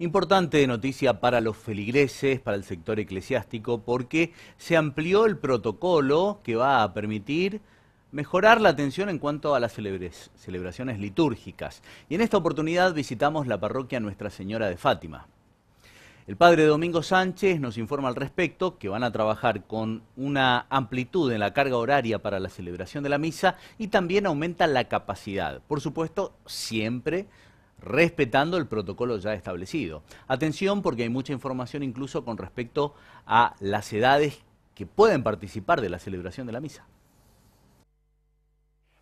Importante noticia para los feligreses, para el sector eclesiástico, porque se amplió el protocolo que va a permitir mejorar la atención en cuanto a las celebraciones litúrgicas. Y en esta oportunidad visitamos la parroquia Nuestra Señora de Fátima. El padre Domingo Sánchez nos informa al respecto que van a trabajar con una amplitud en la carga horaria para la celebración de la misa y también aumenta la capacidad. Por supuesto, siempre respetando el protocolo ya establecido. Atención porque hay mucha información incluso con respecto a las edades que pueden participar de la celebración de la misa.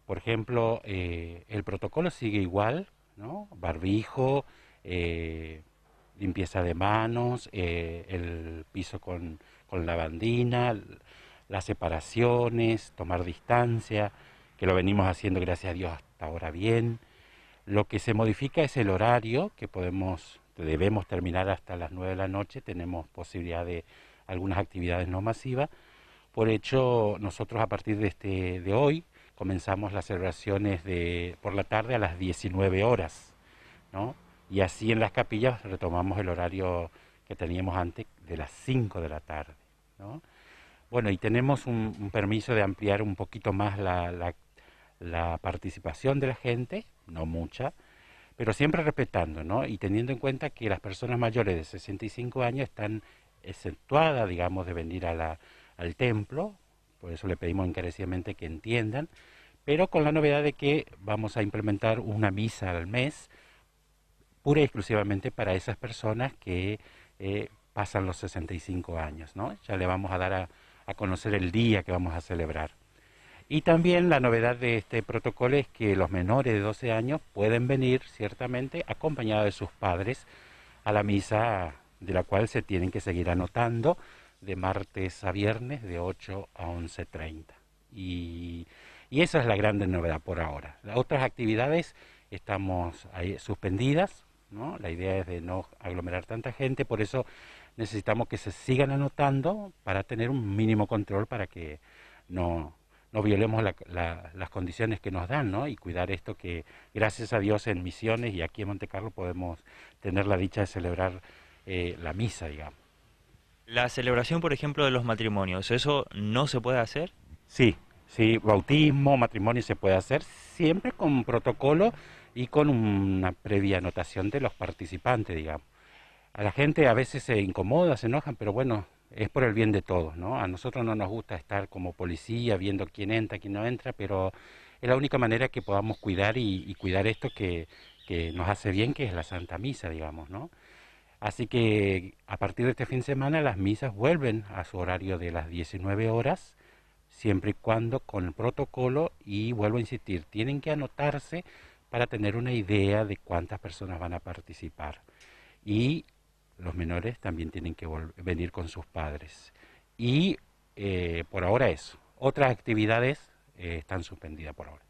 Por ejemplo, eh, el protocolo sigue igual, ¿no? Barbijo, eh, limpieza de manos, eh, el piso con, con lavandina, las separaciones, tomar distancia, que lo venimos haciendo, gracias a Dios, hasta ahora bien. Lo que se modifica es el horario, que podemos, debemos terminar hasta las 9 de la noche, tenemos posibilidad de algunas actividades no masivas. Por hecho, nosotros a partir de, este, de hoy comenzamos las celebraciones de, por la tarde a las 19 horas, ¿no? Y así en las capillas retomamos el horario que teníamos antes de las 5 de la tarde, ¿no? Bueno, y tenemos un, permiso de ampliar un poquito más la, la, la participación de la gente, no mucha, pero siempre respetando, ¿no? Y teniendo en cuenta que las personas mayores de 65 años están exceptuadas, digamos, de venir al templo, por eso le pedimos encarecidamente que entiendan, pero con la novedad de que vamos a implementar una misa al mes, pura y exclusivamente para esas personas que eh, pasan los 65 años, ¿no? Ya le vamos a dar a conocer el día que vamos a celebrar. Y también la novedad de este protocolo es que los menores de 12 años pueden venir, ciertamente, acompañados de sus padres a la misa de la cual se tienen que seguir anotando de martes a viernes de 8 a 11.30. Y, y esa es la grande novedad por ahora. Las otras actividades estamos ahí suspendidas, ¿no? la idea es de no aglomerar tanta gente, por eso necesitamos que se sigan anotando para tener un mínimo control para que no no violemos las condiciones que nos dan, ¿no? Y cuidar esto que, gracias a Dios, en Misiones y aquí en Monte Carlo podemos tener la dicha de celebrar eh, la misa, digamos. La celebración, por ejemplo, de los matrimonios, ¿eso no se puede hacer? Sí, sí, bautismo, matrimonio se puede hacer, siempre con protocolo y con una previa anotación de los participantes, digamos. A la gente a veces se incomoda, se enojan, pero bueno, es por el bien de todos, ¿no? A nosotros no nos gusta estar como policía viendo quién entra, quién no entra, pero es la única manera que podamos cuidar y, cuidar esto que, que, nos hace bien, que es la Santa Misa, digamos, ¿no? Así que a partir de este fin de semana las misas vuelven a su horario de las 19 horas, siempre y cuando con el protocolo, y vuelvo a insistir, tienen que anotarse para tener una idea de cuántas personas van a participar. Y los menores también tienen que venir con sus padres. Y eh, por ahora eso. Otras actividades eh, están suspendidas por ahora.